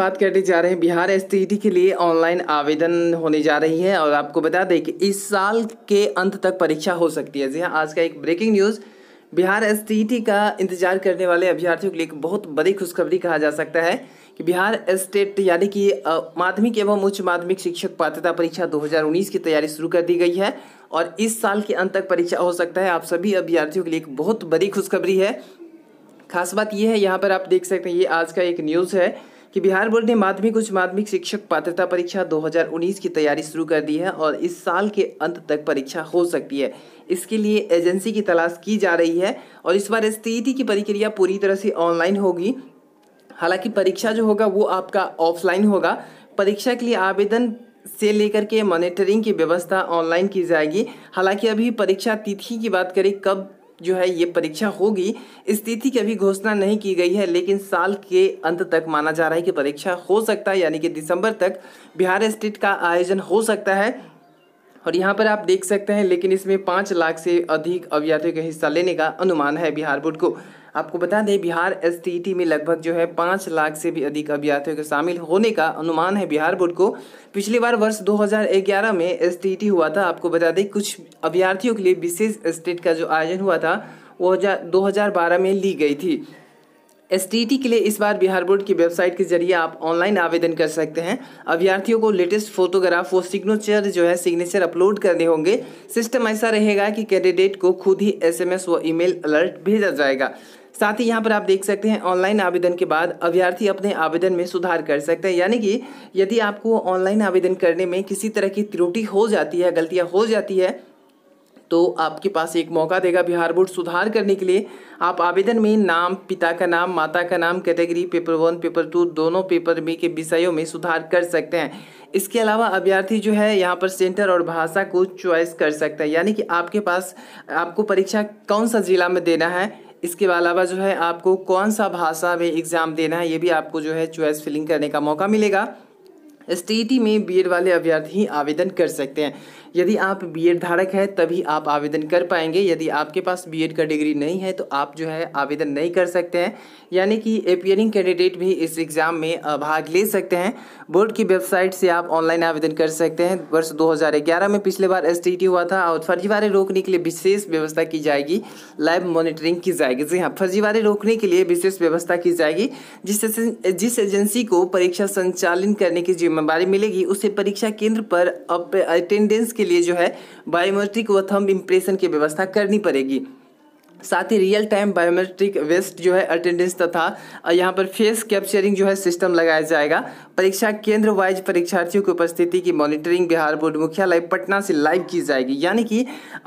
बात करने जा रहे हैं बिहार एस e के लिए ऑनलाइन आवेदन होने जा रही है और आपको बता दें कि इस साल के अंत तक परीक्षा हो सकती है जी हाँ आज का एक breaking news Bihar S e का इंतजार करने वाले अभ्यर्थियों के लिए एक बहुत बड़ी खुशखबरी कहा जा सकता है कि बिहार स्टेट e यानी कि माध्यमिक एवं उच्च माध्यमिक शिक्षक पात्रता परीक्षा 2019 की तैयारी शुरू कर दी गई है और इस साल के अंत तक परीक्षा हो सकता है आप सभी अभ्यर्थियों के लिए एक बहुत बड़ी खुशखबरी है खास बात यह है यहाँ पर आप देख सकते हैं ये आज का एक न्यूज़ है कि बिहार बोर्ड ने माध्यमिक उच्च माध्यमिक शिक्षक पात्रता परीक्षा 2019 की तैयारी शुरू कर दी है और इस साल के अंत तक परीक्षा हो सकती है इसके लिए एजेंसी की तलाश की जा रही है और इस बार एस की प्रक्रिया पूरी तरह से ऑनलाइन होगी हालांकि परीक्षा जो होगा वो आपका ऑफलाइन होगा परीक्षा के लिए आवेदन से लेकर के मॉनिटरिंग की व्यवस्था ऑनलाइन की जाएगी हालांकि अभी परीक्षा तिथि की बात करें कब जो है ये परीक्षा होगी इस तिथि की अभी घोषणा नहीं की गई है लेकिन साल के अंत तक माना जा रहा है कि परीक्षा हो सकता है यानी कि दिसंबर तक बिहार स्टेट का आयोजन हो सकता है और यहाँ पर आप देख सकते हैं लेकिन इसमें पाँच लाख से अधिक अभ्यर्थियों का हिस्सा लेने का अनुमान है बिहार बोर्ड को आपको बता दें बिहार एस e में लगभग जो है पाँच लाख से भी अधिक अभ्यर्थियों के शामिल होने का अनुमान है बिहार बोर्ड को पिछली बार वर्ष 2011 में एस e हुआ था आपको बता दें कुछ अभ्यर्थियों के लिए विशेष स्टेट का जो आयोजन हुआ था वो दो में ली गई थी एस e के लिए इस बार बिहार बोर्ड की वेबसाइट के जरिए आप ऑनलाइन आवेदन कर सकते हैं अभ्यर्थियों को लेटेस्ट फोटोग्राफ व सिग्नेचर जो है सिग्नेचर अपलोड करने होंगे सिस्टम ऐसा रहेगा कि कैंडिडेट को खुद ही एसएमएस व ईमेल अलर्ट भेजा जाएगा साथ ही यहाँ पर आप देख सकते हैं ऑनलाइन आवेदन के बाद अभ्यर्थी अपने आवेदन में सुधार कर सकते हैं यानी कि यदि आपको ऑनलाइन आवेदन करने में किसी तरह की त्रुटि हो जाती है गलतियाँ हो जाती है तो आपके पास एक मौका देगा बिहार बोर्ड सुधार करने के लिए आप आवेदन में नाम पिता का नाम माता का नाम category paper one paper two दोनों पेपर में के विषयों में सुधार कर सकते हैं इसके अलावा अभ्यर्थी जो है यहाँ पर सेंटर और भाषा को चॉइस कर सकते हैं यानी कि आपके पास आपको परीक्षा कौन सा ज़िला में देना है इसके अलावा जो है आपको कौन सा भाषा में एग्ज़ाम देना है ये भी आपको जो है चॉइस फिलिंग करने का मौका मिलेगा एस e में बीएड वाले अभ्यर्थी आवेदन कर सकते हैं यदि आप बीएड धारक हैं तभी आप आवेदन कर पाएंगे यदि आपके पास बीएड का डिग्री नहीं है तो आप जो है आवेदन नहीं कर सकते हैं यानी कि अपियरिंग कैंडिडेट भी इस एग्ज़ाम में भाग ले सकते हैं बोर्ड की वेबसाइट से आप ऑनलाइन आवेदन कर सकते हैं वर्ष 2011 में पिछले बार एस e हुआ था और फर्जीवाड़े रोकने के लिए विशेष व्यवस्था की जाएगी लाइव मॉनिटरिंग की जाएगी जी हाँ फर्जीवाड़े रोकने के लिए विशेष व्यवस्था की जाएगी जिस जिस एजेंसी को परीक्षा संचालन करने की जिम्मेवारी मिलेगी उसे परीक्षा केंद्र पर अब अटेंडेंस के लिए जो है बायोमेट्रिक व थम्ब इम्प्रेशन की व्यवस्था करनी पड़ेगी साथ ही रियल टाइम बायोमेट्रिक वेस्ट जो है अटेंडेंस तथा यहाँ पर फेस कैप्चरिंग जो है सिस्टम लगाया जाएगा परीक्षा केंद्र वाइज परीक्षार्थियों की उपस्थिति की मॉनिटरिंग बिहार बोर्ड मुख्यालय पटना से लाइव की जाएगी यानी कि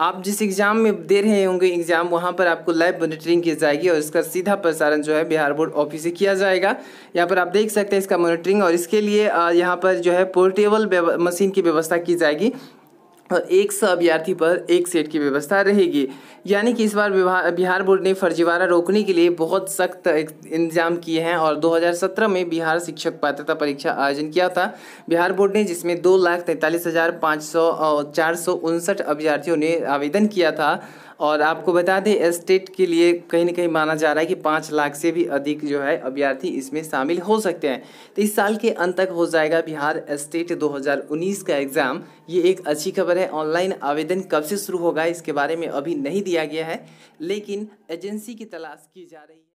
आप जिस एग्ज़ाम में दे रहे होंगे एग्ज़ाम वहाँ पर आपको लाइव मॉनिटरिंग की जाएगी और इसका सीधा प्रसारण जो है बिहार बोर्ड ऑफिस से किया जाएगा यहाँ पर आप देख सकते हैं इसका मॉनिटरिंग और इसके लिए यहाँ पर जो है पोर्टेबल मशीन की व्यवस्था की जाएगी और एक सौ अभ्यर्थी पर एक सेट की व्यवस्था रहेगी यानी कि इस बार बिहार बोर्ड ने फर्जीवाड़ा रोकने के लिए बहुत सख्त इंतजाम किए हैं और 2017 में बिहार शिक्षक पात्रता परीक्षा आयोजन किया था बिहार बोर्ड ने जिसमें दो लाख तैंतालीस हज़ार पाँच सौ चार सौ उनसठ अभ्यर्थियों ने आवेदन किया था और आपको बता दें स्टेट के लिए कहीं ना कहीं माना जा रहा है कि पाँच लाख से भी अधिक जो है अभ्यर्थी इसमें शामिल हो सकते हैं तो इस साल के अंत तक हो जाएगा बिहार स्टेट 2019 का एग्ज़ाम ये एक अच्छी खबर है ऑनलाइन आवेदन कब से शुरू होगा इसके बारे में अभी नहीं दिया गया है लेकिन एजेंसी की तलाश की जा रही है